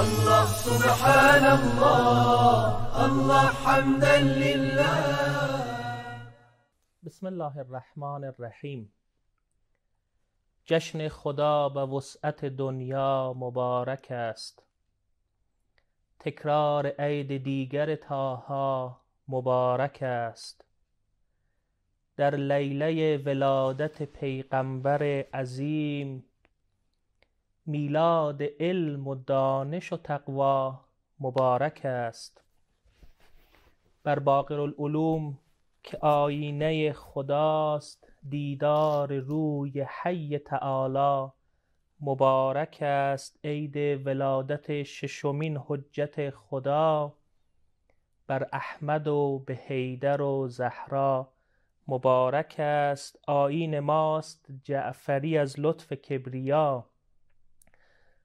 الله سبحان الله الله حمدا لله بسم الله الرحمن الرحیم جشن خدا به وسعت دنیا مبارک است تکرار عید دیگر تاها مبارک است در لیله ولادت پیغمبر عظیم میلاد علم و دانش و تقوا مبارک است بر باقر العلوم که آینه خداست دیدار روی حی تعالی مبارک است عید ولادت ششمین حجت خدا بر احمد و به حیدر و زهرا مبارک است آین ماست جعفری از لطف کبریا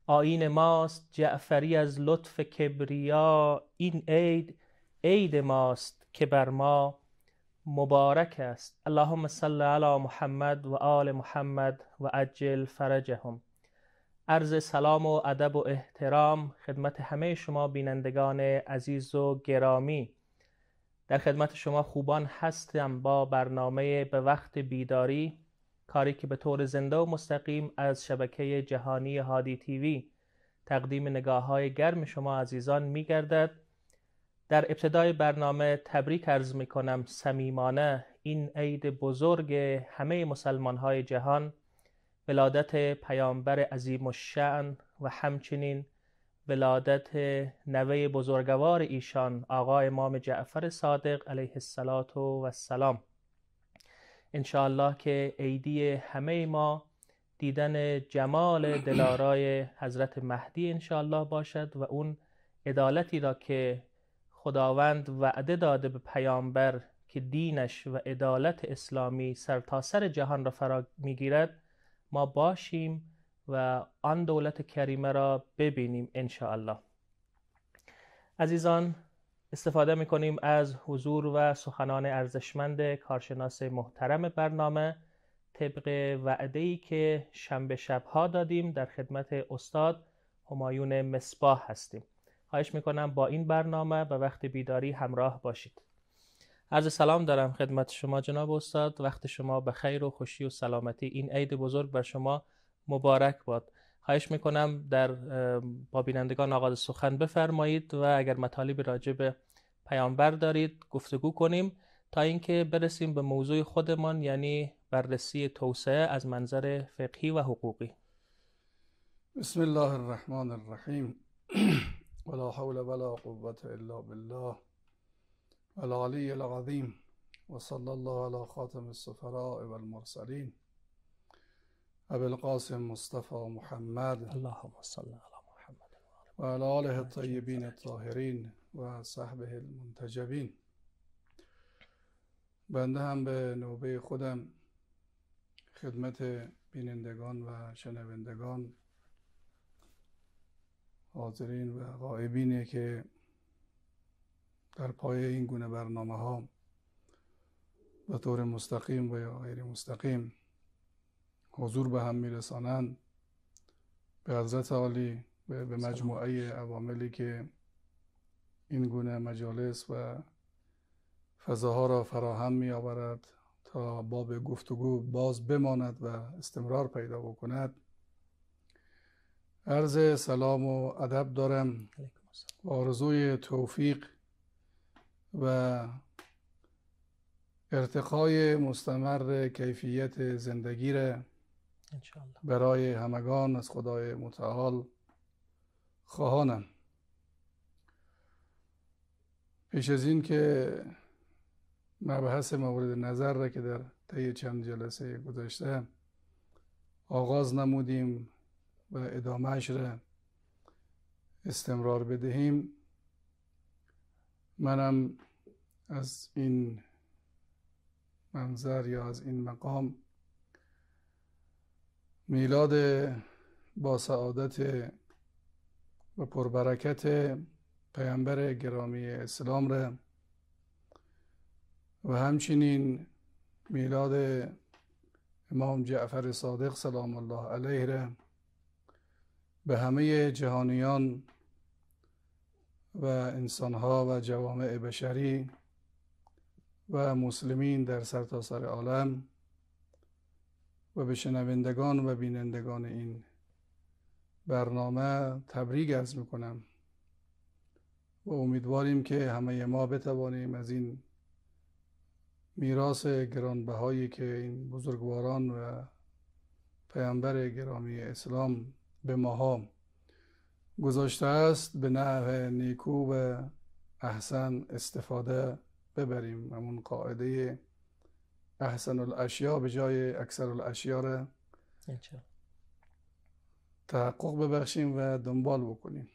آین ماست جعفری از لطف کبریا این عید عید ماست که بر ما مبارک است اللهم صل علی محمد و آل محمد و عجل فرجهم عرض سلام و ادب و احترام خدمت همه شما بینندگان عزیز و گرامی در خدمت شما خوبان هستم با برنامه به وقت بیداری کاری که به طور زنده و مستقیم از شبکه جهانی هادی تیوی تقدیم نگاه های گرم شما عزیزان می گردد. در ابتدای برنامه تبریک عرض می کنم سمیمانه این عید بزرگ همه مسلمان های جهان ولادت پیامبر عظیم شعن و همچنین ولادت نوه بزرگوار ایشان آقا امام جعفر صادق علیه السلام انشاءالله که عیدی همه ما دیدن جمال دلارای حضرت مهدی انشاءالله باشد و اون عدالتی را که خداوند وعده داده به پیامبر که دینش و عدالت اسلامی سرتاسر سر جهان را فرا میگیرد ما باشیم و آن دولت کریمه را ببینیم ان عزیزان استفاده می از حضور و سخنان ارزشمند کارشناس محترم برنامه طبق وعده ای که شنبه شبها دادیم در خدمت استاد همایون مصباح هستیم خواهش میکنم با این برنامه به وقت بیداری همراه باشید عرض سلام دارم خدمت شما جناب استاد وقت شما به خیر و خوشی و سلامتی این عید بزرگ بر شما مبارک باد خواهش میکنم در با بینندگان آغاز سخن بفرمایید و اگر مطالبی راجع به پیامبر دارید گفتگو کنیم تا اینکه برسیم به موضوع خودمان یعنی بررسی توسعه از منظر فقهی و حقوقی بسم الله الرحمن الرحیم ولا حول ولا قوة الا بالله العلی العظیم وصلى الله علی خاتم السفراء والمرسلین ابل القاسم مصطفى محمد اللهم صل على محمد وعلى اله الطيبين الطاهرین و صحبه المنتجبین بنده هم به نوبه خودم خدمت بینندگان و شنوندگان حاضرین و غائبینه که در پای این گونه برنامه ها به طور مستقیم و یا غیر مستقیم حضور به هم میرسانند به حضرت عالی به مجموعه عواملی که این گونه مجالس و فضاها را فراهم می آورد تا باب گفتگو باز بماند و استمرار پیدا بکند عرض سلام و ادب دارم و آرزوی توفیق و ارتقای مستمر کیفیت زندگی را برای همگان از خدای متعال خواهانم پیش از این که مبحث مورد نظر را که در طی چند جلسه گذشته آغاز نمودیم و ادامهش را استمرار بدهیم منم از این منظر یا از این مقام میلاد با سعادت و پربرکت پیامبر گرامی اسلام را و همچنین میلاد امام جعفر صادق سلام الله علیه را به همه جهانیان و انسانها و جوامع بشری و مسلمین در سرتاسر سر عالم و به شنوندگان و بینندگان این برنامه تبریک ارز میکنم و امیدواریم که همه ما بتوانیم از این میراث گرانبهایی که این بزرگواران و پیامبر گرامی اسلام به ماها گذاشته است به نحو نیکو و احسن استفاده ببریم همون قاعده احسن الاشیا به جای اکثر الاشیا را تحقق ببخشیم و دنبال بکنیم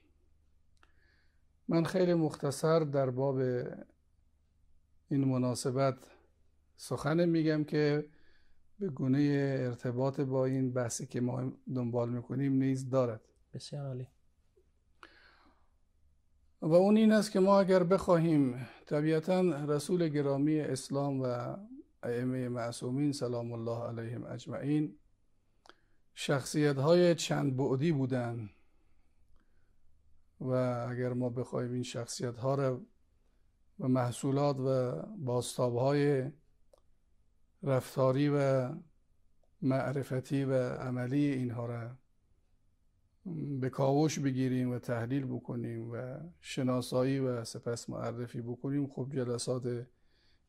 من خیلی مختصر در باب این مناسبت سخن میگم که به گونه ارتباط با این بحثی که ما دنبال میکنیم نیز دارد بسیار عالی و اون این است که ما اگر بخواهیم طبیعتا رسول گرامی اسلام و ائمه معصومین سلام الله علیهم اجمعین شخصیت های چند بعدی بودن و اگر ما بخوایم این شخصیت ها را و محصولات و باستاب های رفتاری و معرفتی و عملی اینها را به کاوش بگیریم و تحلیل بکنیم و شناسایی و سپس معرفی بکنیم خب جلسات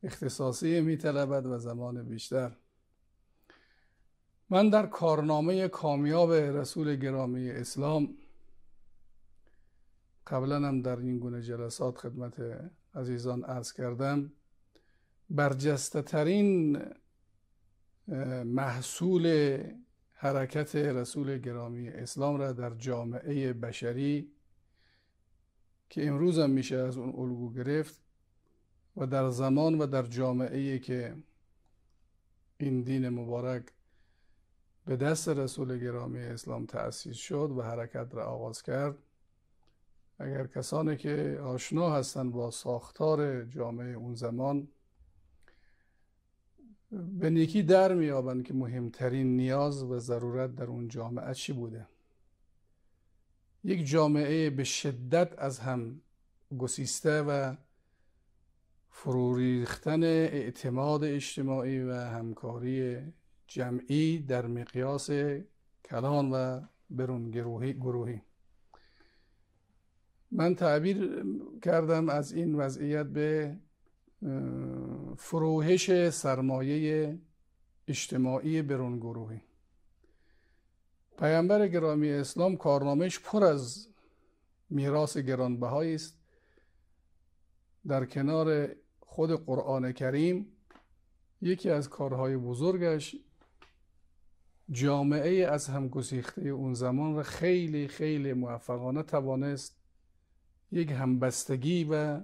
اختصاصی میتلبد و زمان بیشتر من در کارنامه کامیاب رسول گرامی اسلام قبلا هم در این گونه جلسات خدمت عزیزان عرض کردم برجسته ترین محصول حرکت رسول گرامی اسلام را در جامعه بشری که امروز هم میشه از اون الگو گرفت و در زمان و در جامعه ای که این دین مبارک به دست رسول گرامی اسلام تأسیس شد و حرکت را آغاز کرد اگر کسانی که آشنا هستند با ساختار جامعه اون زمان به نیکی در میابند که مهمترین نیاز و ضرورت در اون جامعه چی بوده یک جامعه به شدت از هم گسیسته و فروریختن اعتماد اجتماعی و همکاری جمعی در مقیاس کلان و برون گروهی, گروهی. من تعبیر کردم از این وضعیت به فروهش سرمایه اجتماعی برون گروهی پیامبر گرامی اسلام کارنامهش پر از میراث گرانبهایی است در کنار خود قرآن کریم یکی از کارهای بزرگش جامعه از هم گسیخته اون زمان را خیلی خیلی موفقانه توانست یک همبستگی و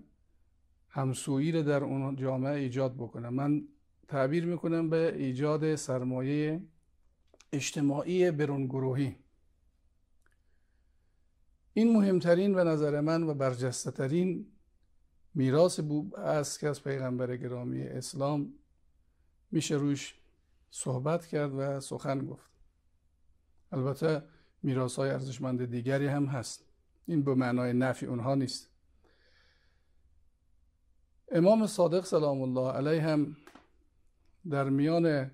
همسویی را در اون جامعه ایجاد بکنه من تعبیر میکنم به ایجاد سرمایه اجتماعی برونگروهی این مهمترین به نظر من و برجستترین میراث است که از پیغمبر گرامی اسلام میشه روش صحبت کرد و سخن گفت البته میراث های ارزشمند دیگری هم هست این به معنای نفی اونها نیست امام صادق سلام الله علیه هم در میان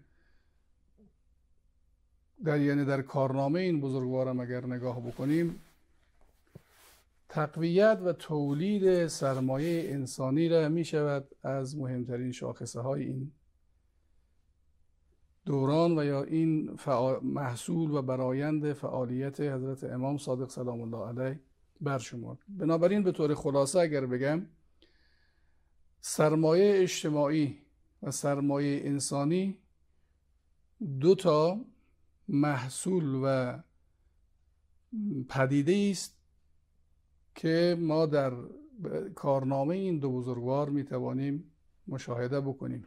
در یعنی در کارنامه این بزرگوارم اگر نگاه بکنیم تقویت و تولید سرمایه انسانی را می شود از مهمترین شاخصه های این دوران و یا این محصول و برایند فعالیت حضرت امام صادق سلام الله علیه برشمرد بنابراین به طور خلاصه اگر بگم سرمایه اجتماعی و سرمایه انسانی دو تا محصول و پدیده است که ما در کارنامه این دو بزرگوار می توانیم مشاهده بکنیم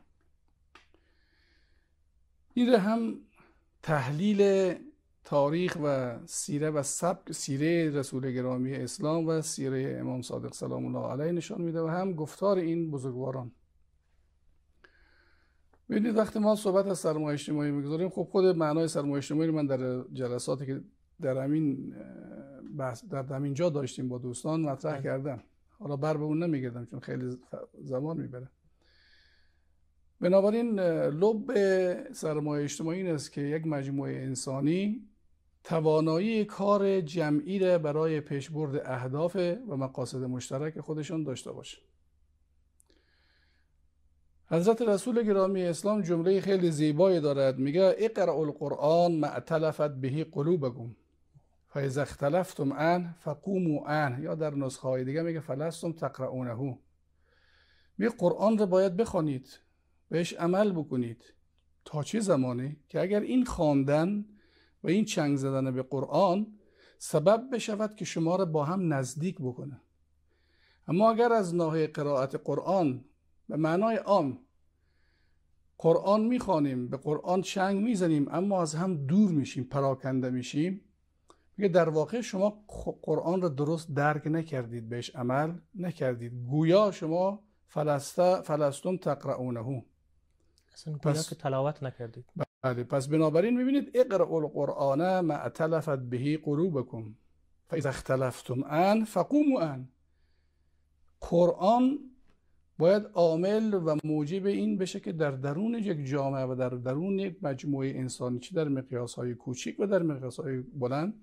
این هم تحلیل تاریخ و سیره و سبک سیره رسول گرامی اسلام و سیره امام صادق سلام الله علیه نشان میده و هم گفتار این بزرگواران ببینید وقتی ما صحبت از سرمایه اجتماعی میگذاریم خب خود معنای سرمایه اجتماعی من در جلساتی که در همین بحث در جا داشتیم با دوستان مطرح بله. کردم حالا بر به اون نمیگردم چون خیلی زمان میبره بنابراین لب سرمایه اجتماعی این است که یک مجموعه انسانی توانایی کار جمعی را برای پیشبرد اهداف و مقاصد مشترک خودشان داشته باشه حضرت رسول گرامی اسلام جمله خیلی زیبایی دارد میگه اقرا القرآن معتلفت بهی بهی قلوبکم فایز اختلفتم ان فقومو ان یا در نسخه های دیگه میگه فلستم تقرعونهو می قرآن رو باید بخوانید بهش عمل بکنید تا چه زمانه که اگر این خواندن و این چنگ زدن به قرآن سبب بشود که شما را با هم نزدیک بکنه اما اگر از ناحیه قرائت قرآن به معنای عام قرآن میخوانیم به قرآن چنگ میزنیم اما از هم دور میشیم پراکنده میشیم میگه در واقع شما قرآن را درست درک نکردید بهش عمل نکردید گویا شما فلسته فلستم تقرعونه اصلا گویا پس... که تلاوت نکردید بله پس بنابراین میبینید اقرأ القرآن ما اتلفت بهی قلوبکم فاذا اختلفتم ان فقوموا ان قرآن باید عامل و موجب این بشه که در درون یک جامعه و در درون یک مجموعه انسانی چه در مقیاس های کوچیک و در مقیاس های بلند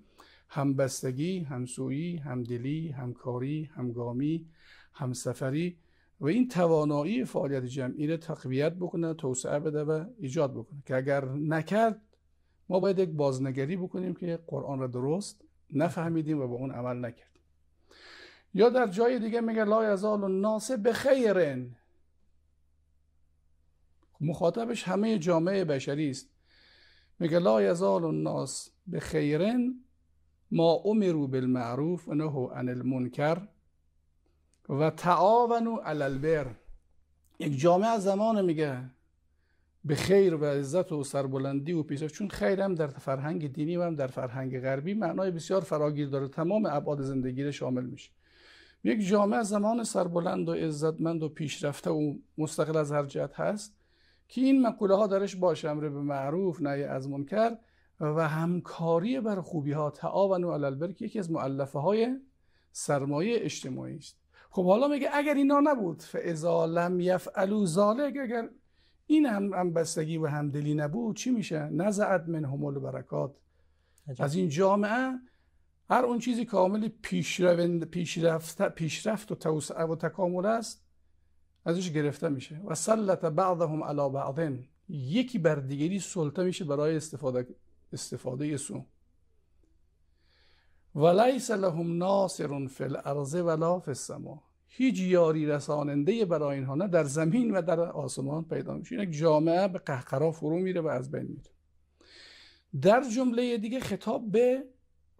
همبستگی، همسویی، همدلی، همکاری، همگامی، همسفری و این توانایی فعالیت جمعی را تقویت بکنه، توسعه بده و ایجاد بکنه که اگر نکرد ما باید یک بازنگری بکنیم که قرآن را درست نفهمیدیم و با اون عمل نکردیم یا در جای دیگه میگه لا یزال الناس بخیرن خب مخاطبش همه جامعه بشری است میگه لا یزال الناس بخیرن ما امرو بالمعروف و نهو عن المنکر و تعاونو علی البر یک جامعه زمان میگه به خیر و عزت و سربلندی و پیشرفت چون خیر هم در فرهنگ دینی و هم در فرهنگ غربی معنای بسیار فراگیر داره تمام ابعاد زندگی شامل میشه یک جامعه زمان سربلند و عزتمند و پیشرفته و مستقل از هر جهت هست که این مقوله ها درش باشه امر به معروف نهی از منکر و همکاری بر خوبی ها تعاون و علالبرک یکی از معلفه های سرمایه اجتماعی است خب حالا میگه اگر اینا نبود فاذا لم یفعلوا ذالک اگر این هم همبستگی و همدلی نبود چی میشه نزعت من البرکات از این جامعه هر اون چیزی کامل پیشرفت پیشرفت پیشرفت و توسعه و تکامل است ازش گرفته میشه و سلط بعضهم علی بعضن یکی بر دیگری سلطه میشه برای استفاده استفاده سو ولیس لهم ناصر فی الارض ولا فی السما هیچ یاری رساننده برای اینها نه در زمین و در آسمان پیدا میشه یک جامعه به قهقرا فرو میره و از بین میره در جمله دیگه خطاب به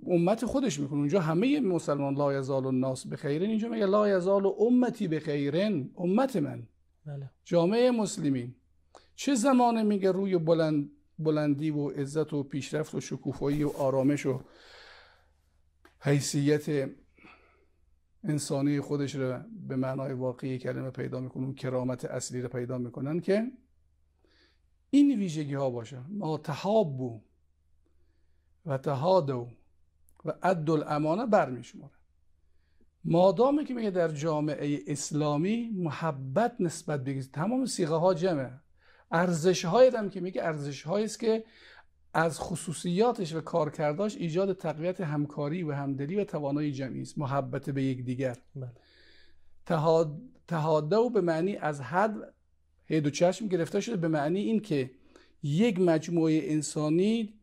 امت خودش میکنه اونجا همه مسلمان لا یزال الناس به اینجا میگه لا یزال امتی بخیرن امت من بله. جامعه مسلمین چه زمانه میگه روی بلند بلندی و عزت و پیشرفت و شکوفایی و آرامش و حیثیت انسانی خودش رو به معنای واقعی کلمه پیدا میکنن کرامت اصلی رو پیدا میکنن که این ویژگی ها باشه ما تحابو و تهادو و عد الامانه برمیشماره مادامی که میگه در جامعه اسلامی محبت نسبت بگیرید تمام سیغه ها جمعه ارزش هایی که میگه ارزش است که از خصوصیاتش و کارکرداش ایجاد تقویت همکاری و همدلی و توانایی جمعی است محبت به یکدیگر بله. تهاد... و به معنی از حد هید و چشم گرفته شده به معنی این که یک مجموعه انسانی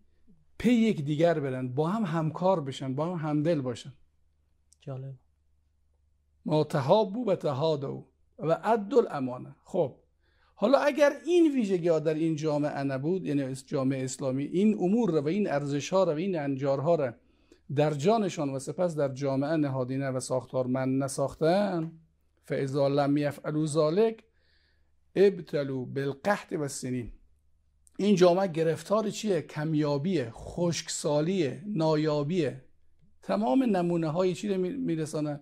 پی یک دیگر برن با هم همکار بشن با هم همدل باشن جالب ما تهابو و تهادو و عدل امانه خب حالا اگر این ویژگی ها در این جامعه نبود یعنی جامعه اسلامی این امور را و این ارزش ها را و این انجارها را در جانشان و سپس در جامعه نهادینه و ساختارمند نساختن فاذا لم یفعلوا ذلک ابتلو بالقحط و سنین این جامعه گرفتار چیه کمیابیه خشکسالیه نایابیه تمام نمونه های چی رو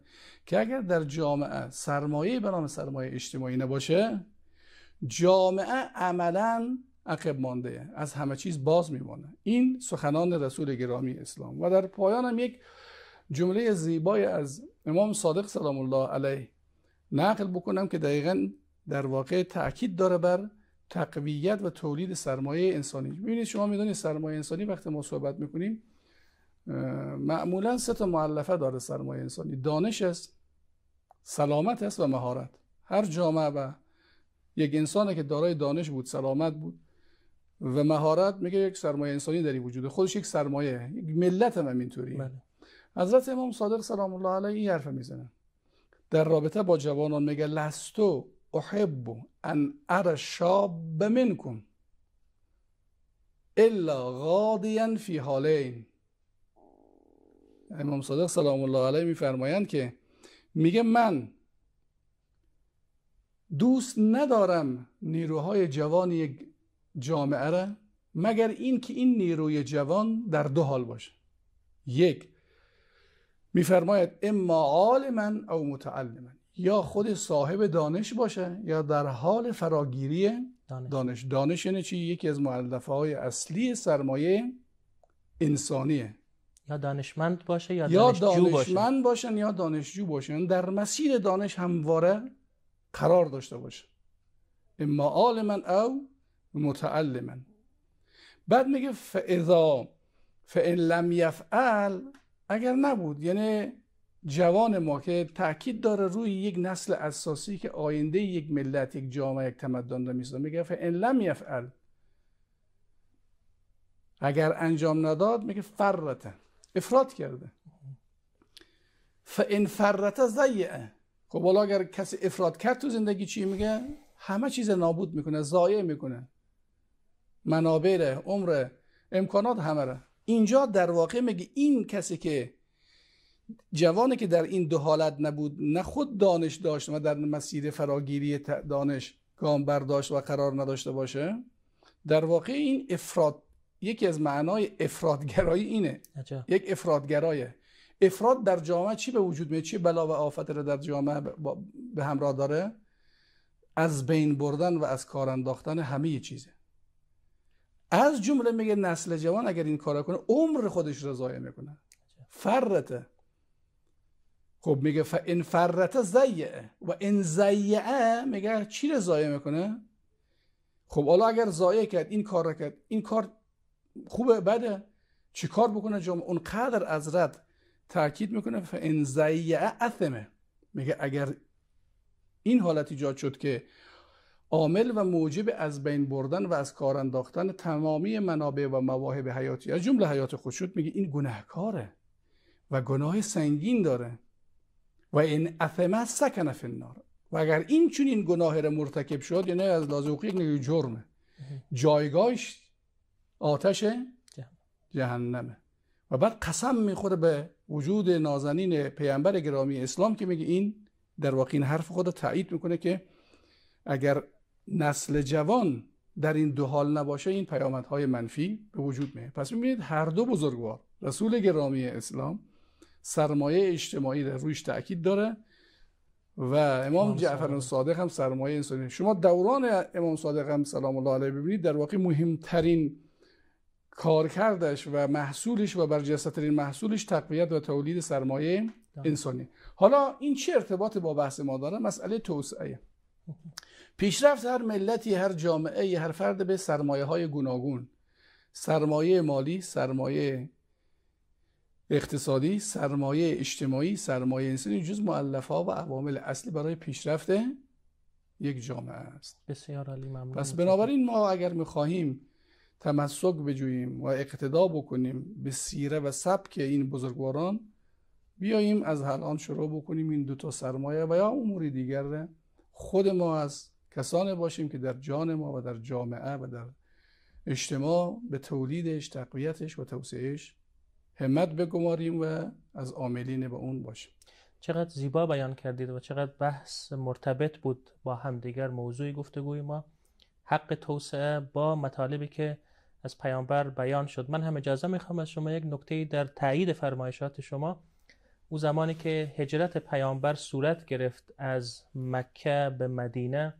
که اگر در جامعه سرمایه به سرمایه اجتماعی نباشه جامعه عملا عقب مانده از همه چیز باز میمانه این سخنان رسول گرامی اسلام و در پایان هم یک جمله زیبای از امام صادق سلام الله علیه نقل بکنم که دقیقا در واقع تاکید داره بر تقویت و تولید سرمایه انسانی ببینید شما میدونید سرمایه انسانی وقتی ما صحبت میکنیم معمولا سه تا معلفه داره سرمایه انسانی دانش است سلامت است و مهارت هر جامعه و یک انسانه که دارای دانش بود سلامت بود و مهارت میگه یک سرمایه انسانی داری وجوده خودش یک سرمایه یک ملت هم اینطوری بله. حضرت امام صادق سلام الله علیه این حرف میزنه در رابطه با جوانان میگه لستو احب ان ار شاب منکم الا غادیا فی حالین امام صادق سلام الله علیه میفرمایند که میگه من دوست ندارم نیروهای جوان یک جامعه را مگر اینکه این نیروی جوان در دو حال باشه یک میفرماید اما عالما او متعلما یا خود صاحب دانش باشه یا در حال فراگیری دانش دانش, دانش یعنی چی یکی از معلفه های اصلی سرمایه انسانیه یا دانشمند باشه یا, یا دانشمند باشن یا دانشجو باشن در مسیر دانش همواره قرار داشته باشه اما من او متعلما بعد میگه فاذا فان لم یفعل اگر نبود یعنی جوان ما که تاکید داره روی یک نسل اساسی که آینده یک ملت یک جامعه یک تمدن رو میسازه میگه فان لم یفعل اگر انجام نداد میگه فرته افراد کرده فان فرته زیعه خب حالا اگر کسی افراد کرد تو زندگی چی میگه همه چیز نابود میکنه ضایع میکنه منابع عمر امکانات همه را، اینجا در واقع میگه این کسی که جوانی که در این دو حالت نبود نه خود دانش داشت و در مسیر فراگیری دانش گام برداشت و قرار نداشته باشه در واقع این افراد یکی از معنای افرادگرایی اینه یک افرادگرایه افراد در جامعه چی به وجود میاد چی بلا و آفت را در جامعه به همراه داره از بین بردن و از کار انداختن همه چیزه از جمله میگه نسل جوان اگر این کارا کنه عمر خودش را ضایع میکنه فرته خب میگه این فرته زیعه و ان زیعه میگه چی را ضایع میکنه خب حالا اگر ضایع کرد این کار را کرد این کار خوبه بده چی کار بکنه جامعه اونقدر از رد تاکید میکنه فانزیعه اثمه میگه اگر این حالت ایجاد شد که عامل و موجب از بین بردن و از کار انداختن تمامی منابع و مواهب حیاتی از جمله حیات خود شد میگه این گناهکاره و گناه سنگین داره و این اثمه سکن فی النار و اگر این چون این گناه را مرتکب شد یعنی از لحاظ نگه جرمه جایگاهش آتش جهنمه و بعد قسم میخوره به وجود نازنین پیامبر گرامی اسلام که میگه این در واقع این حرف خود تایید میکنه که اگر نسل جوان در این دو حال نباشه این پیامدهای منفی به وجود میه پس میبینید هر دو بزرگوار رسول گرامی اسلام سرمایه اجتماعی در رویش تاکید داره و امام جعفر صادق هم سرمایه انسانی شما دوران امام صادق هم سلام الله علیه ببینید در واقع مهمترین کارکردش و محصولش و برجسته‌ترین محصولش تقویت و تولید سرمایه انسانی حالا این چه ارتباط با بحث ما داره مسئله توسعه پیشرفت هر ملتی هر جامعه هر فرد به سرمایه های گوناگون سرمایه مالی سرمایه اقتصادی سرمایه اجتماعی سرمایه انسانی جز معلف ها و عوامل اصلی برای پیشرفت یک جامعه است بسیار عالی ممنون پس بنابراین ما اگر میخواهیم تمسک بجوییم و اقتدا بکنیم به سیره و سبک این بزرگواران بیاییم از الان شروع بکنیم این دوتا سرمایه و یا امور دیگر خود ما از کسانی باشیم که در جان ما و در جامعه و در اجتماع به تولیدش تقویتش و توسعهش همت بگماریم و از عاملین به اون باشیم چقدر زیبا بیان کردید و چقدر بحث مرتبط بود با همدیگر موضوع گفتگوی ما حق توسعه با مطالبی که از پیامبر بیان شد من هم اجازه میخوام از شما یک نکته در تایید فرمایشات شما او زمانی که هجرت پیامبر صورت گرفت از مکه به مدینه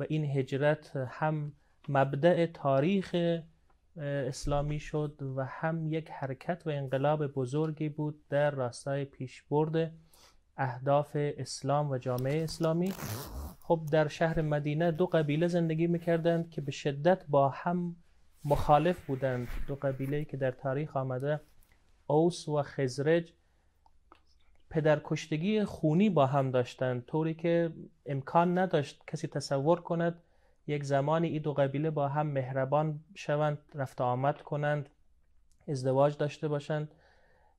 و این هجرت هم مبدع تاریخ اسلامی شد و هم یک حرکت و انقلاب بزرگی بود در راستای پیشبرد اهداف اسلام و جامعه اسلامی خب در شهر مدینه دو قبیله زندگی میکردند که به شدت با هم مخالف بودند دو قبیله که در تاریخ آمده اوس و خزرج پدرکشتگی خونی با هم داشتند طوری که امکان نداشت کسی تصور کند یک زمانی این دو قبیله با هم مهربان شوند رفت آمد کنند ازدواج داشته باشند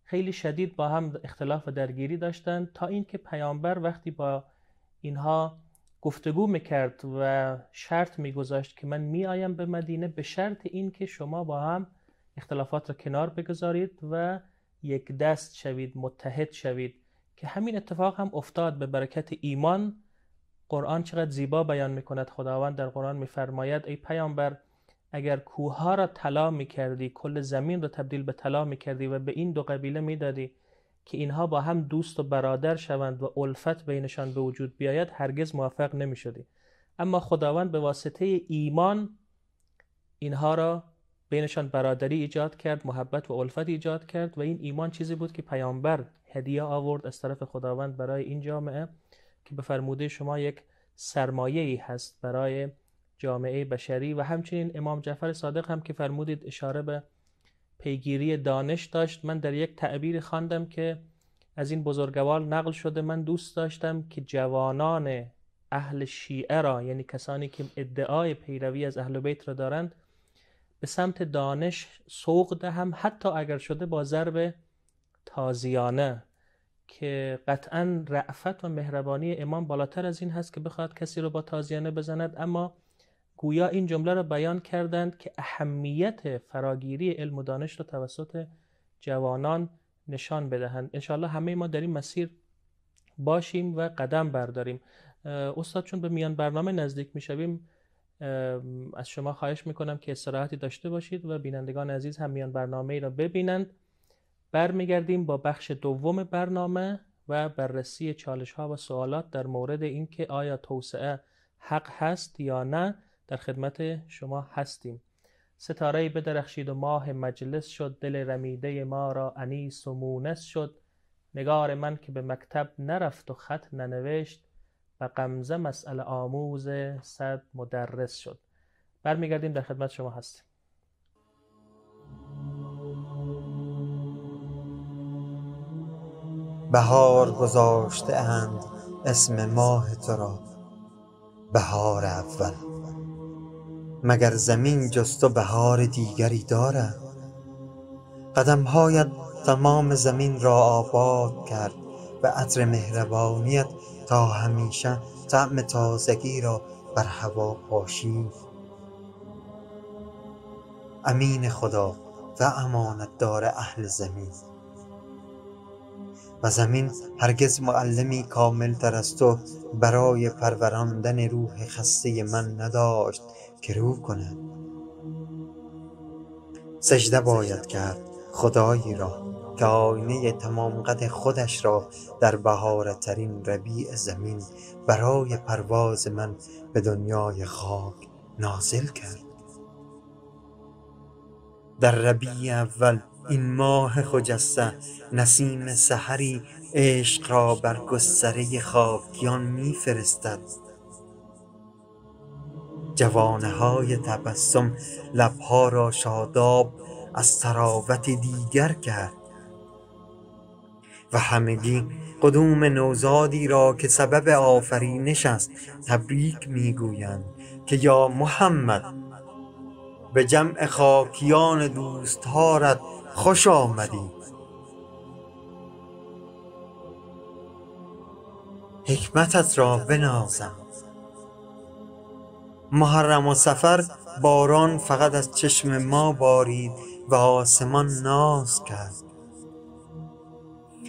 خیلی شدید با هم اختلاف و درگیری داشتند تا اینکه پیامبر وقتی با اینها گفتگو میکرد و شرط میگذاشت که من میآیم به مدینه به شرط این که شما با هم اختلافات را کنار بگذارید و یک دست شوید متحد شوید که همین اتفاق هم افتاد به برکت ایمان قرآن چقدر زیبا بیان میکند خداوند در قرآن میفرماید ای پیامبر اگر کوه را طلا میکردی کل زمین را تبدیل به طلا میکردی و به این دو قبیله میدادی که اینها با هم دوست و برادر شوند و الفت بینشان به وجود بیاید هرگز موفق نمی اما خداوند به واسطه ایمان اینها را بینشان برادری ایجاد کرد محبت و الفت ایجاد کرد و این ایمان چیزی بود که پیامبر هدیه آورد از طرف خداوند برای این جامعه که به فرموده شما یک سرمایه ای هست برای جامعه بشری و همچنین امام جعفر صادق هم که فرمودید اشاره به پیگیری دانش داشت من در یک تعبیر خواندم که از این بزرگوار نقل شده من دوست داشتم که جوانان اهل شیعه را یعنی کسانی که ادعای پیروی از اهل بیت را دارند به سمت دانش سوق دهم حتی اگر شده با ضرب تازیانه که قطعا رعفت و مهربانی امام بالاتر از این هست که بخواد کسی رو با تازیانه بزند اما گویا این جمله را بیان کردند که اهمیت فراگیری علم و دانش را توسط جوانان نشان بدهند انشاءالله همه ما در این مسیر باشیم و قدم برداریم استاد چون به میان برنامه نزدیک میشویم از شما خواهش میکنم که استراحتی داشته باشید و بینندگان عزیز هم میان برنامه ای را ببینند برمیگردیم با بخش دوم برنامه و بررسی چالش ها و سوالات در مورد اینکه آیا توسعه حق هست یا نه در خدمت شما هستیم ستاره بدرخشید و ماه مجلس شد دل رمیده ما را انیس و مونس شد نگار من که به مکتب نرفت و خط ننوشت و قمزه مسئله آموز صد مدرس شد برمیگردیم در خدمت شما هستیم بهار گذاشته اند اسم ماه تو بهار اول مگر زمین جز تو بهار دیگری دارد قدمهایت تمام زمین را آباد کرد و عطر مهربانیت تا همیشه طعم تازگی را بر هوا پاشید امین خدا و امانت دار اهل زمین و زمین هرگز معلمی کامل تر از تو برای پروراندن روح خسته من نداشت گروه کنند سجده باید کرد خدایی را که آینه تمام قد خودش را در بهارترین ربیع زمین برای پرواز من به دنیای خاک نازل کرد در ربیع اول این ماه خجسته نسیم سحری عشق را بر گستره خاکیان میفرستد جوانه های تبسم لبها را شاداب از تراوت دیگر کرد و همگی قدوم نوزادی را که سبب آفرینش است تبریک میگویند که یا محمد به جمع خاکیان دوستهارت خوش آمدی حکمتت را بنازم محرم و سفر باران فقط از چشم ما بارید و آسمان ناز کرد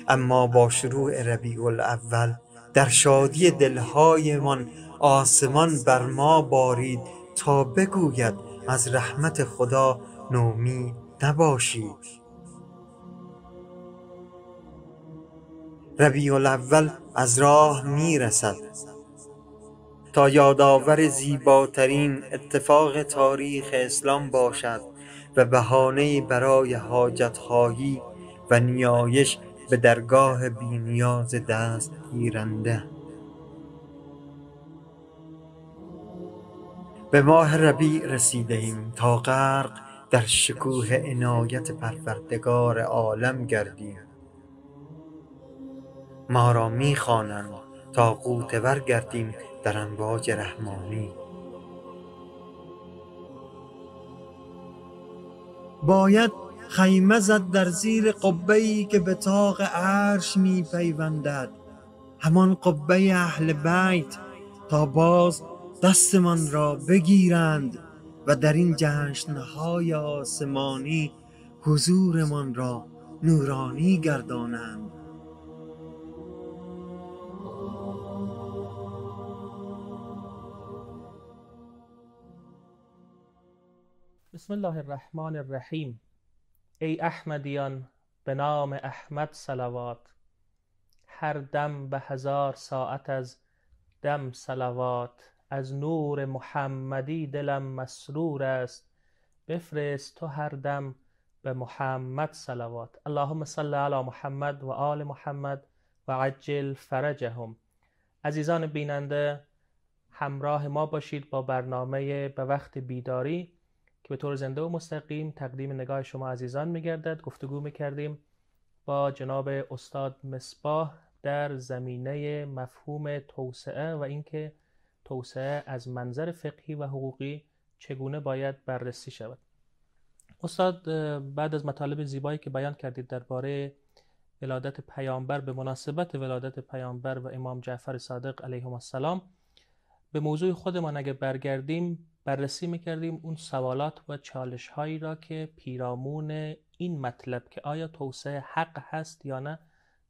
اما با شروع ربیع الاول در شادی دلهایمان آسمان بر ما بارید تا بگوید از رحمت خدا نومید نباشید ربیع الاول از راه میرسد تا یادآور زیباترین اتفاق تاریخ اسلام باشد و بهانه برای حاجت خواهی و نیایش به درگاه بینیاز دست گیرنده به ماه ربیع رسیده ایم تا غرق در شکوه عنایت پروردگار عالم گردیم ما را میخوانند تا قوتور گردیم در رحمانی باید خیمه زد در زیر ای که به تاق عرش می پیوندد همان قبه اهل بیت تا باز دستمان را بگیرند و در این جشنهای آسمانی حضورمان را نورانی گردانند بسم الله الرحمن الرحیم ای احمدیان به نام احمد سلوات هر دم به هزار ساعت از دم سلوات از نور محمدی دلم مسرور است بفرست تو هر دم به محمد سلوات اللهم صل علی محمد و آل محمد و عجل فرجهم عزیزان بیننده همراه ما باشید با برنامه به وقت بیداری که به طور زنده و مستقیم تقدیم نگاه شما عزیزان می گفتگو می با جناب استاد مصباح در زمینه مفهوم توسعه و اینکه توسعه از منظر فقهی و حقوقی چگونه باید بررسی شود استاد بعد از مطالب زیبایی که بیان کردید درباره ولادت پیامبر به مناسبت ولادت پیامبر و امام جعفر صادق علیهم السلام به موضوع خودمان اگر برگردیم بررسی میکردیم اون سوالات و چالش هایی را که پیرامون این مطلب که آیا توسعه حق هست یا نه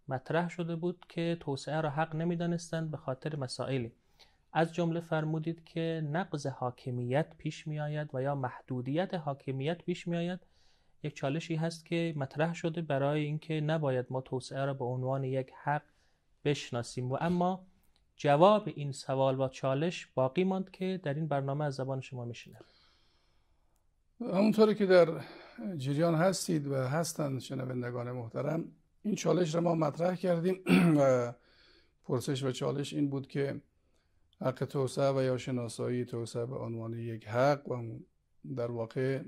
مطرح شده بود که توسعه را حق نمیدانستند به خاطر مسائلی از جمله فرمودید که نقض حاکمیت پیش می آید و یا محدودیت حاکمیت پیش می آید یک چالشی هست که مطرح شده برای اینکه نباید ما توسعه را به عنوان یک حق بشناسیم و اما جواب این سوال و چالش باقی ماند که در این برنامه از زبان شما میشنم همونطوری که در جریان هستید و هستند شنوندگان محترم این چالش را ما مطرح کردیم و پرسش و چالش این بود که حق توسعه و یا شناسایی توسعه به عنوان یک حق و در واقع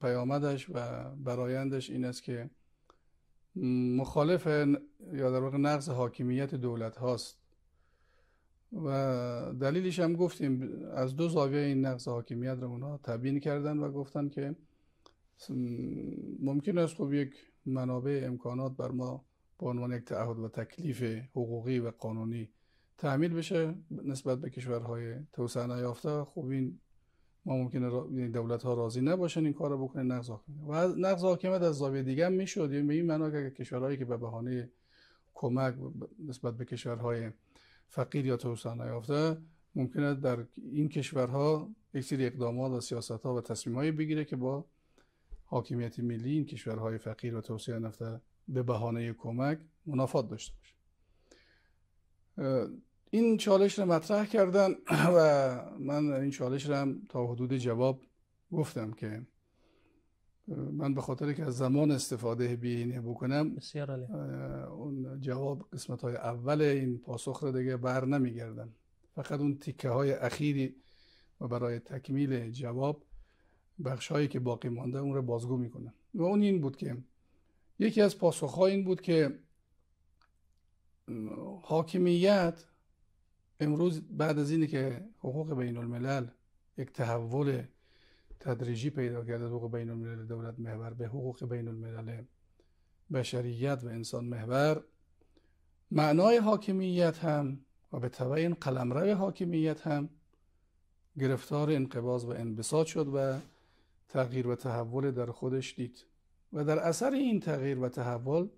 پیامدش و برایندش این است که مخالف یا در واقع نقض حاکمیت دولت هاست و دلیلش هم گفتیم از دو زاویه این نقض حاکمیت رو اونا تبیین کردن و گفتن که ممکن است خب یک منابع امکانات بر ما به عنوان یک تعهد و تکلیف حقوقی و قانونی تعمیل بشه نسبت به کشورهای توسعه نیافته خب این ما ممکنه دولت ها راضی نباشن این کار رو بکنه نقض حاکمیت و نقض حاکمیت از زاویه دیگه هم میشد یعنی به این معنا که کشورهایی که به بهانه کمک نسبت به کشورهای فقیر یا توسعه نیافته ممکنه در این کشورها یک سری اقدامات و سیاست ها و تصمیم های بگیره که با حاکمیت ملی این کشورهای فقیر و توسعه نیافته به بهانه کمک منافات داشته باشه این چالش رو مطرح کردن و من این چالش رو هم تا حدود جواب گفتم که من به خاطر که از زمان استفاده بیهینه بکنم بسیار اون جواب قسمت های اول این پاسخ را دیگه بر نمیگردم فقط اون تیکه های اخیری و برای تکمیل جواب بخش هایی که باقی مانده اون را بازگو میکنم و اون این بود که یکی از پاسخ این بود که حاکمیت امروز بعد از اینی که حقوق بین الملل یک تحول تدریجی پیدا کرده حقوق بین الملل دولت محور به حقوق بین الملل بشریت و انسان محور معنای حاکمیت هم و به طبع این قلمرو حاکمیت هم گرفتار انقباض و انبساط شد و تغییر و تحول در خودش دید و در اثر این تغییر و تحول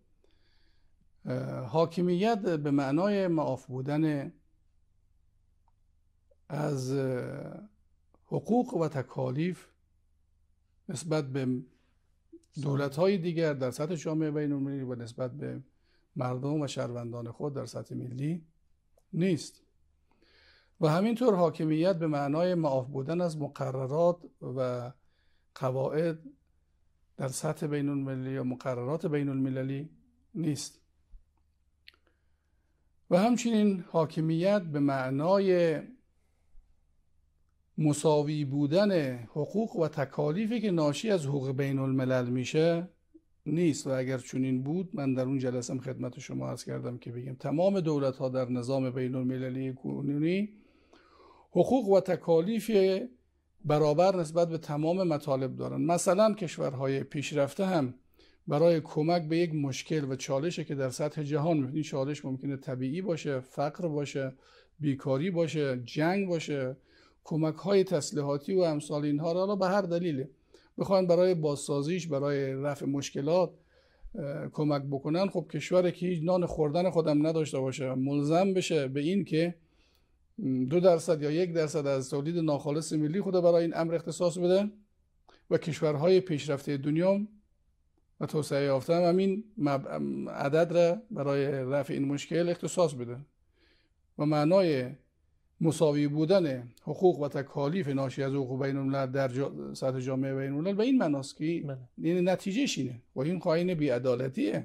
حاکمیت به معنای معاف بودن از حقوق و تکالیف نسبت به دولت های دیگر در سطح جامعه بین و نسبت به مردم و شهروندان خود در سطح ملی نیست و همینطور حاکمیت به معنای معاف بودن از مقررات و قواعد در سطح بین المللی یا مقررات بین المللی نیست و همچنین حاکمیت به معنای مساوی بودن حقوق و تکالیفی که ناشی از حقوق بین الملل میشه نیست و اگر چنین بود من در اون جلسم خدمت شما عرض کردم که بگیم تمام دولت ها در نظام بین المللی کنونی حقوق و تکالیف برابر نسبت به تمام مطالب دارن مثلا کشورهای پیشرفته هم برای کمک به یک مشکل و چالشی که در سطح جهان این چالش ممکنه طبیعی باشه فقر باشه بیکاری باشه جنگ باشه کمک های تسلیحاتی و امثال اینها را به هر دلیله بخواین برای بازسازیش برای رفع مشکلات کمک بکنن خب کشور که هیچ نان خوردن خودم نداشته باشه ملزم بشه به این که دو درصد یا یک درصد از تولید ناخالص ملی خود برای این امر اختصاص بده و کشورهای پیشرفته دنیا و توسعه یافته هم همین عدد را برای رفع این مشکل اختصاص بده و معنای مساوی بودن حقوق و تکالیف ناشی از حقوق بین الملل در سطح جامعه بین الملل به این معناست که این بله. یعنی نتیجهش اینه و این خواهین بی عدالتیه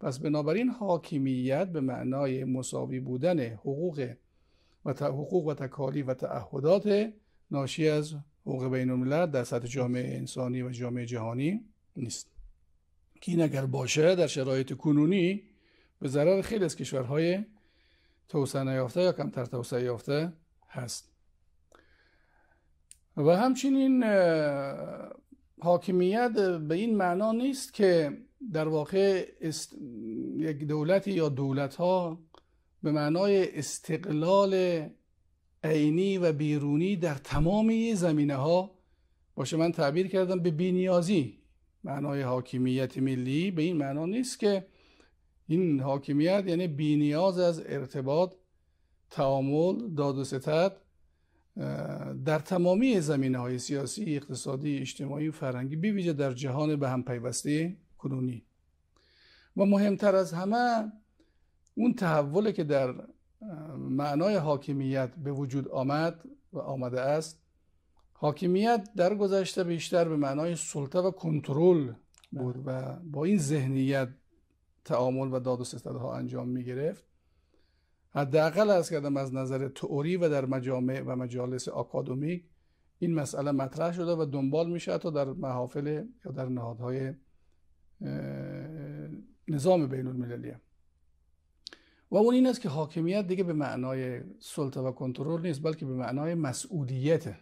پس بنابراین حاکمیت به معنای مساوی بودن حقوق و حقوق و تکالیف و تعهدات ناشی از حقوق بین الملل در سطح جامعه انسانی و جامعه جهانی نیست که این اگر باشه در شرایط کنونی به ضرر خیلی از کشورهای توسعه نیافته یا کمتر توسعه یافته هست و همچنین حاکمیت به این معنا نیست که در واقع یک دولتی یا دولت ها به معنای استقلال عینی و بیرونی در تمامی زمینه ها باشه من تعبیر کردم به بینیازی معنای حاکمیت ملی به این معنا نیست که این حاکمیت یعنی بینیاز از ارتباط تعامل داد و ستد در تمامی زمینه های سیاسی اقتصادی اجتماعی و فرهنگی بیویژه در جهان به هم پیوسته کنونی و مهمتر از همه اون تحولی که در معنای حاکمیت به وجود آمد و آمده است حاکمیت در گذشته بیشتر به معنای سلطه و کنترل بود بله. و با این ذهنیت تعامل و داد و ستدها انجام می گرفت حداقل از کردم از نظر تئوری و در مجامع و مجالس آکادمیک این مسئله مطرح شده و دنبال میشه تا در محافل یا در نهادهای نظام بین المللی و اون این است که حاکمیت دیگه به معنای سلطه و کنترل نیست بلکه به معنای مسئولیته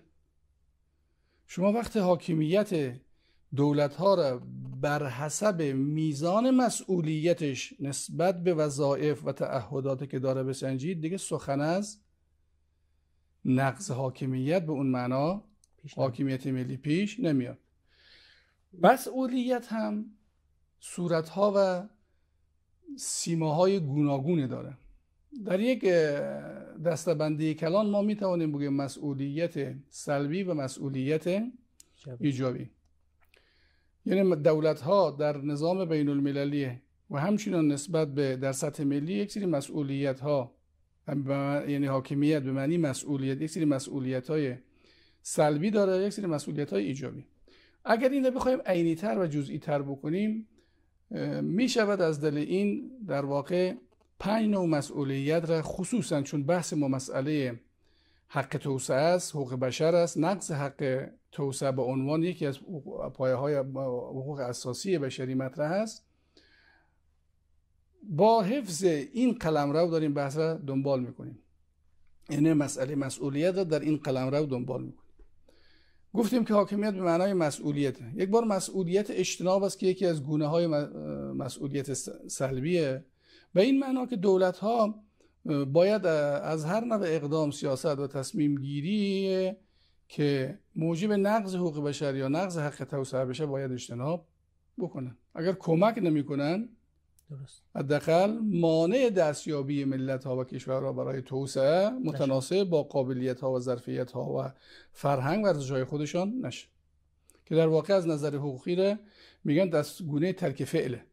شما وقت حاکمیت دولت ها را بر حسب میزان مسئولیتش نسبت به وظایف و تعهدات که داره بسنجید دیگه سخن از نقض حاکمیت به اون معنا حاکمیت ملی پیش نمیاد مسئولیت هم صورتها و سیماهای گوناگونه داره در یک دستبندی کلان ما میتوانیم بگیم مسئولیت سلبی و مسئولیت ایجابی یعنی دولت ها در نظام بین المللی و همچنین نسبت به در سطح ملی یک سری مسئولیت ها یعنی حاکمیت به معنی مسئولیت یک سری مسئولیت های سلبی داره یک سری مسئولیت های ایجابی اگر این رو بخوایم عینی تر و جزئی تر بکنیم می شود از دل این در واقع پنج نوع مسئولیت را خصوصا چون بحث ما مسئله حق توسعه است حقوق بشر است نقض حق توسعه به عنوان یکی از پایه های حقوق اساسی بشری مطرح است با حفظ این رو داریم بحث دنبال میکنیم یعنی مسئله مسئولیت را در این رو دنبال میکنیم گفتیم که حاکمیت به معنای مسئولیت یک بار مسئولیت اجتناب است که یکی از گونه های مسئولیت سلبیه به این معنا که دولت ها باید از هر نوع اقدام سیاست و تصمیم گیری که موجب نقض حقوق بشر یا نقض حق توسعه بشه باید اجتناب بکنن اگر کمک نمیکنن درست حداقل مانع دستیابی ملت ها و کشورها برای توسعه متناسب با قابلیت ها و ظرفیت ها و فرهنگ و جای خودشان نشه که در واقع از نظر حقوقی میگن میگن گونه ترک فعله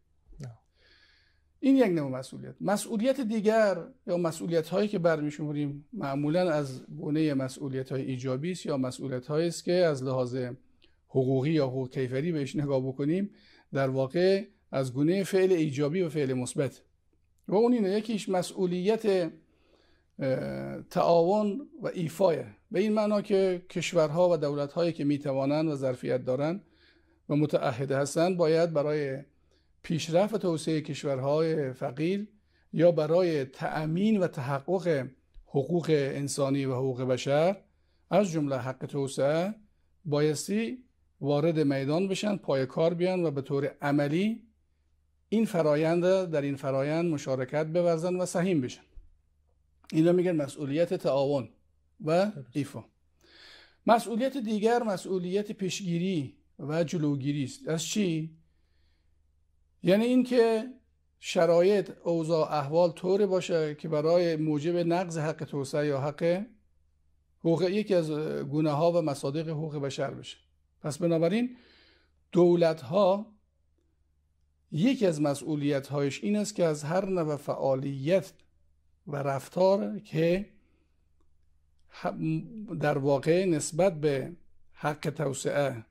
این یک نوع مسئولیت مسئولیت دیگر یا مسئولیت هایی که برمیشموریم معمولا از گونه مسئولیت های ایجابی است یا مسئولیت هایی است که از لحاظ حقوقی یا حقوق کیفری بهش نگاه بکنیم در واقع از گونه فعل ایجابی و فعل مثبت و اون اینه یکیش مسئولیت تعاون و ایفایه به این معنا که کشورها و دولتهایی که میتوانند و ظرفیت دارند و متعهد هستند باید برای پیشرفت و توسعه کشورهای فقیر یا برای تأمین و تحقق حقوق انسانی و حقوق بشر از جمله حق توسعه بایستی وارد میدان بشن پای کار بیان و به طور عملی این فرایند در این فرایند مشارکت بورزن و سهیم بشن اینا میگن مسئولیت تعاون و ایفا مسئولیت دیگر مسئولیت پیشگیری و جلوگیری است از چی یعنی اینکه شرایط اوضاع احوال طوری باشه که برای موجب نقض حق توسعه یا حق حقوق یکی از گونه ها و مصادیق حقوق بشر بشه پس بنابراین دولت ها یکی از مسئولیت هایش این است که از هر نوع فعالیت و رفتار که در واقع نسبت به حق توسعه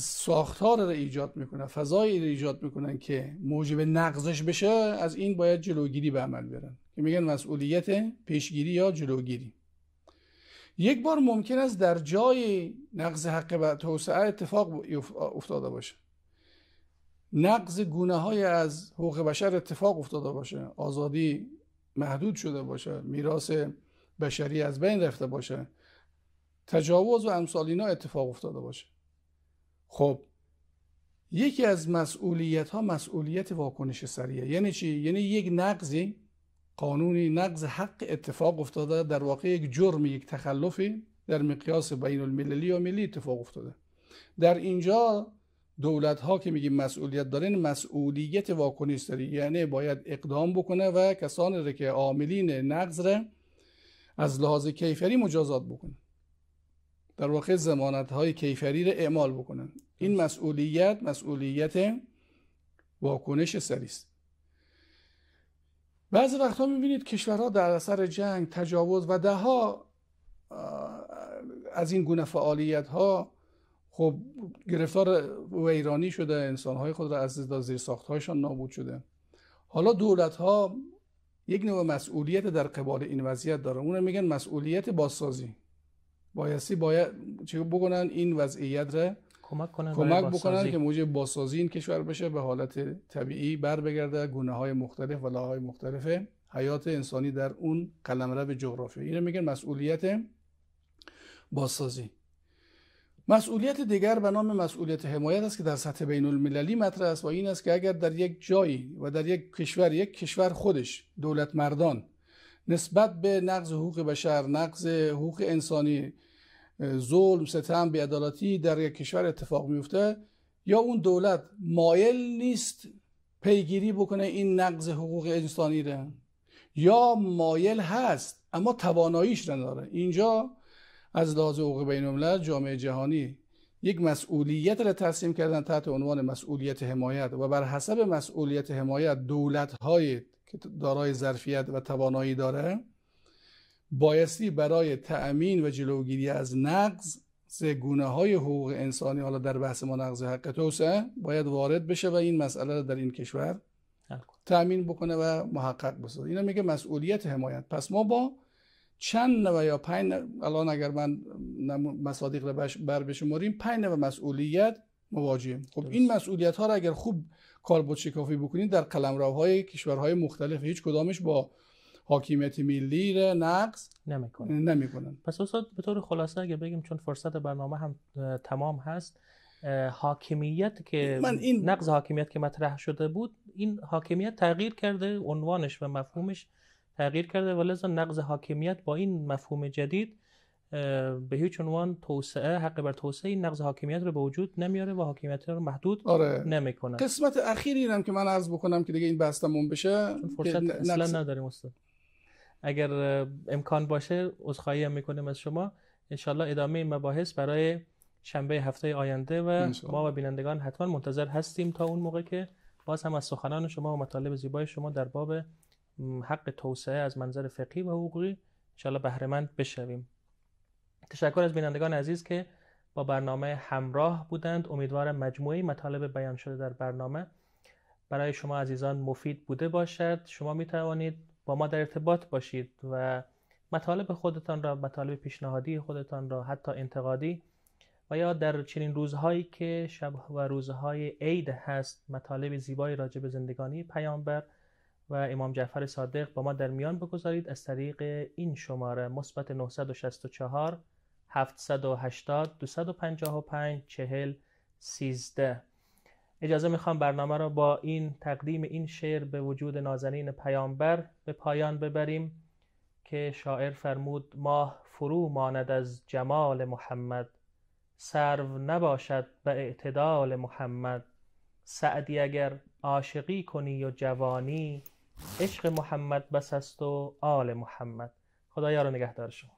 ساختار رو ایجاد میکنه فضایی رو ایجاد میکنن که موجب نقضش بشه از این باید جلوگیری به عمل برن که میگن مسئولیت پیشگیری یا جلوگیری یک بار ممکن است در جای نقض حق و توسعه اتفاق افتاده باشه نقض گونه های از حقوق بشر اتفاق افتاده باشه آزادی محدود شده باشه میراث بشری از بین رفته باشه تجاوز و امثال اینا اتفاق افتاده باشه خب یکی از مسئولیت ها مسئولیت واکنش سریعه یعنی چی؟ یعنی یک نقضی قانونی نقض حق اتفاق افتاده در واقع یک جرم یک تخلفی در مقیاس بین المللی و ملی اتفاق افتاده در اینجا دولت ها که میگیم مسئولیت دارن مسئولیت واکنش داری یعنی باید اقدام بکنه و کسانی که عاملین نقض را از لحاظ کیفری مجازات بکنه در واقع زمانت های کیفری را اعمال بکنن این مسئولیت مسئولیت واکنش سریست بعضی وقتها میبینید کشورها در اثر جنگ تجاوز و دهها از این گونه فعالیت ها خب گرفتار ویرانی شده انسان های خود را از زیر ساخت هایشان نابود شده حالا دولت ها یک نوع مسئولیت در قبال این وضعیت داره اون میگن مسئولیت بازسازی بایستی باید چی بکنن این وضعیت را کمک کنن کمک بکنن که موجب باسازی این کشور بشه به حالت طبیعی بر بگرده گونه های مختلف و لاهای مختلف حیات انسانی در اون قلمرو جغرافیایی اینو میگن مسئولیت باسازی مسئولیت دیگر به نام مسئولیت حمایت است که در سطح بین المللی مطرح است و این است که اگر در یک جایی و در یک کشور یک کشور خودش دولت مردان نسبت به نقض حقوق بشر، نقض حقوق انسانی ظلم ستم بیعدالتی در یک کشور اتفاق میفته یا اون دولت مایل نیست پیگیری بکنه این نقض حقوق انسانی ره یا مایل هست اما تواناییش نداره اینجا از لحاظ حقوق بین جامعه جهانی یک مسئولیت را تصمیم کردن تحت عنوان مسئولیت حمایت و بر حسب مسئولیت حمایت دولت که دارای ظرفیت و توانایی داره بایستی برای تأمین و جلوگیری از نقض گونه های حقوق انسانی حالا در بحث ما نقض حق توسعه باید وارد بشه و این مسئله در این کشور تأمین بکنه و محقق بسازه اینا میگه مسئولیت حمایت پس ما با چند نوع یا پنج الان اگر من مصادیق رو بر بشماریم پنج نوع مسئولیت مواجهیم خب این مسئولیت ها رو اگر خوب کاربرد شکافی بکنید در قلمروهای کشورهای مختلف هیچ کدامش با حاکمیت ملی را نقض نمیکنن نمیکنن پس استاد به طور خلاصه اگه بگیم چون فرصت برنامه هم تمام هست حاکمیت که من این... نقض حاکمیت که مطرح شده بود این حاکمیت تغییر کرده عنوانش و مفهومش تغییر کرده و لذا نقض حاکمیت با این مفهوم جدید به هیچ عنوان توسعه حق بر توسعه این نقض حاکمیت رو به وجود نمیاره و حاکمیت رو محدود آره. نمیکنه قسمت اخیر اینم که من عرض بکنم که دیگه این بستمون بشه فرصت اصلا نداریم استاد اگر امکان باشه عذرخواهی هم میکنیم از شما انشالله ادامه این مباحث برای شنبه هفته آینده و ما و بینندگان حتما منتظر هستیم تا اون موقع که باز هم از سخنان شما و مطالب زیبای شما در باب حق توسعه از منظر فقهی و حقوقی انشالله بهرهمند بشویم تشکر از بینندگان عزیز که با برنامه همراه بودند امیدوارم مجموعه مطالب بیان شده در برنامه برای شما عزیزان مفید بوده باشد شما می توانید با ما در ارتباط باشید و مطالب خودتان را مطالب پیشنهادی خودتان را حتی انتقادی و یا در چنین روزهایی که شب و روزهای عید هست مطالب زیبایی راجع به زندگانی پیامبر و امام جعفر صادق با ما در میان بگذارید از طریق این شماره مثبت 964 780 255 40 13 اجازه میخوام برنامه را با این تقدیم این شعر به وجود نازنین پیامبر به پایان ببریم که شاعر فرمود ماه فرو ماند از جمال محمد سرو نباشد به اعتدال محمد سعدی اگر عاشقی کنی و جوانی عشق محمد بس است و آل محمد خدا یار نگهدار شما